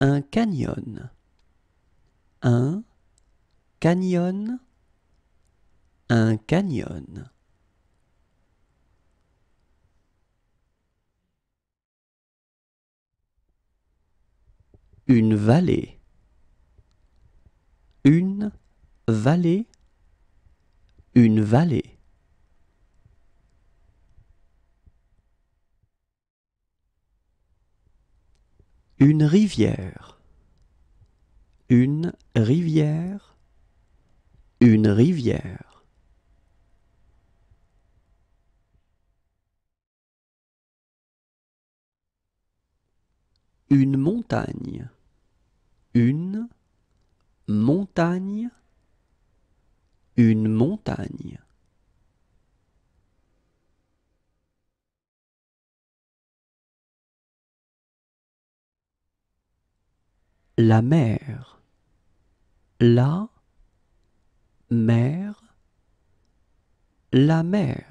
un canyon, un canyon, un canyon. Une vallée, une vallée, une vallée. Une rivière. Une rivière. Une rivière. une montagne, une montagne, une montagne. la mer, la mer, la mer.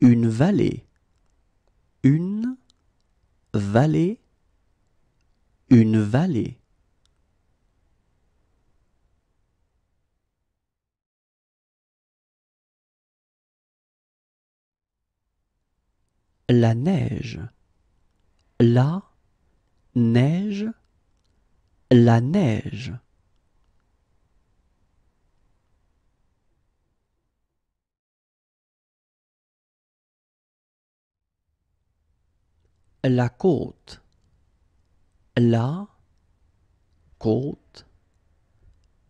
une vallée, une vallée, une vallée. la neige, la neige, la neige. La côte, la côte,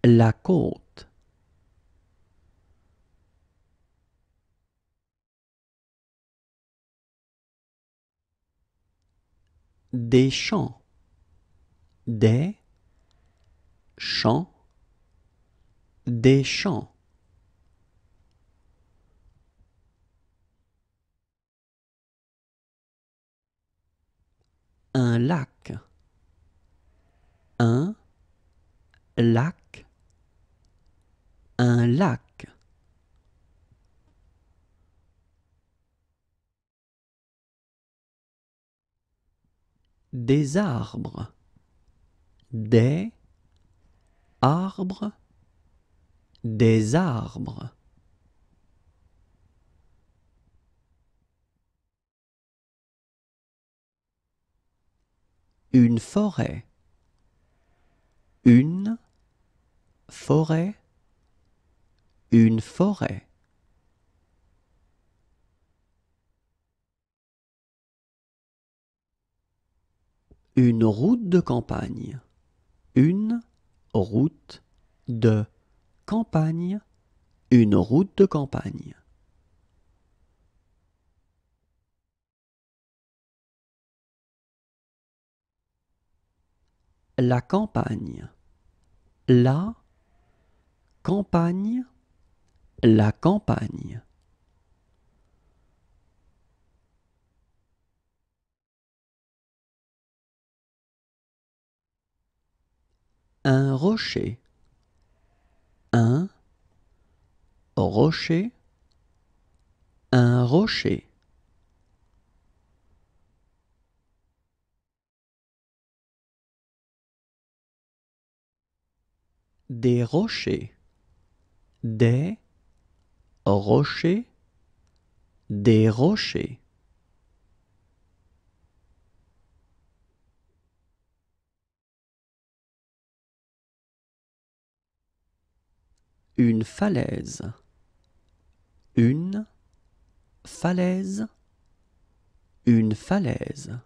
la côte. des champs, des champs, des champs. Un lac, un lac, un lac. des arbres. Des arbres. Des arbres. Une forêt. Une forêt. Une forêt. une route de campagne. Une route de campagne. Une route de campagne. La campagne. La campagne. La campagne. un rocher. Un rocher. Un rocher. Des rochers. Des rochers. Des rochers. une falaise, une falaise, une falaise.